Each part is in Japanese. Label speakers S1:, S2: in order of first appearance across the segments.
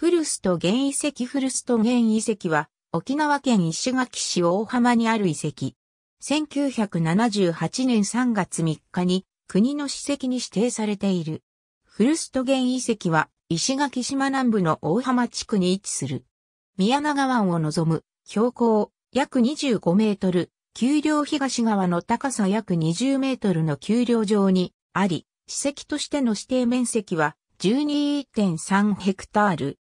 S1: フルスト原遺跡フルスト原遺跡は、沖縄県石垣市大浜にある遺跡。1978年3月3日に国の史跡に指定されている。フルスト原遺跡は、石垣島南部の大浜地区に位置する。宮長湾を望む、標高約25メートル、丘陵東側の高さ約20メートルの丘陵上にあり、史跡としての指定面積は12.3ヘクタール。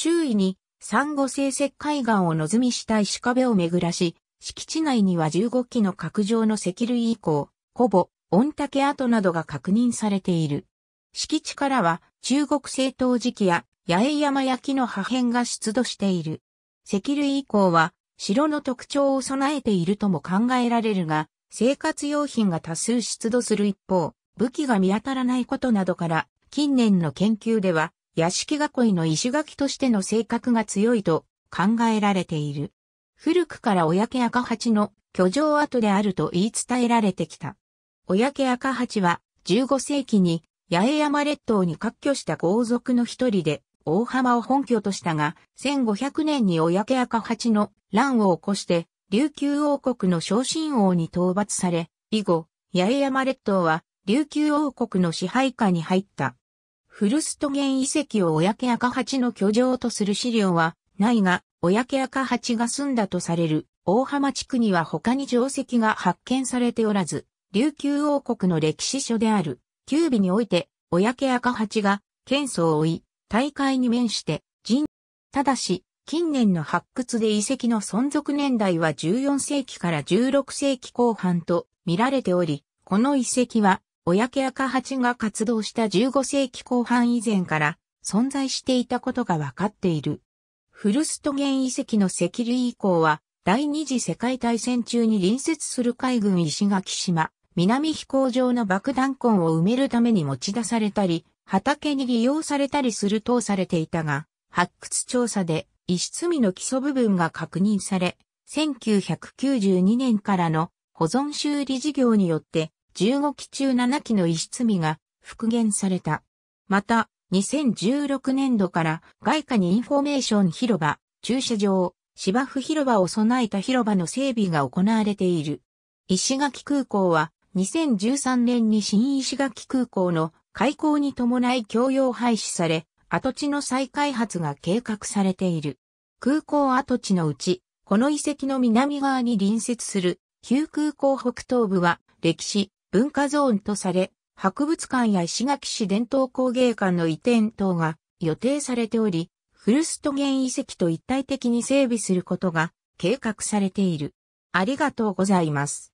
S1: 周囲に産後生石海岸を望みした石壁を巡らし、敷地内には15基の角状の石類以降、古ぼ御嶽跡などが確認されている。敷地からは中国製陶磁器や八重山焼きの破片が出土している。石類以降は城の特徴を備えているとも考えられるが、生活用品が多数出土する一方、武器が見当たらないことなどから、近年の研究では、屋敷囲いの石垣としての性格が強いと考えられている。古くから親家赤八の居城跡であると言い伝えられてきた。親家赤八は15世紀に八重山列島に割拠した豪族の一人で大浜を本拠としたが、1500年に親家赤八の乱を起こして、琉球王国の昇進王に討伐され、以後、八重山列島は琉球王国の支配下に入った。フルストゲン遺跡を公赤八の居城とする資料はないが、公赤八が住んだとされる大浜地区には他に定石が発見されておらず、琉球王国の歴史書である、九尾において、公赤八が、県相を追い、大会に面して、人、ただし、近年の発掘で遺跡の存続年代は14世紀から16世紀後半と見られており、この遺跡は親家赤八が活動した15世紀後半以前から存在していたことがわかっている。フルストゲン遺跡の石類以降は、第二次世界大戦中に隣接する海軍石垣島、南飛行場の爆弾痕を埋めるために持ち出されたり、畑に利用されたりするとされていたが、発掘調査で遺失味の基礎部分が確認され、1992年からの保存修理事業によって15機中7機の遺失身が復元された。また、2016年度から外貨にインフォメーション広場、駐車場、芝生広場を備えた広場の整備が行われている。石垣空港は2013年に新石垣空港の開港に伴い共用廃止され、跡地の再開発が計画されている。空港跡地のうち、この遺跡の南側に隣接する、旧空港北東部は歴史、文化ゾーンとされ、博物館や石垣市伝統工芸館の移転等が予定されており、古ゲ原遺跡と一体的に整備することが計画されている。ありがとうございます。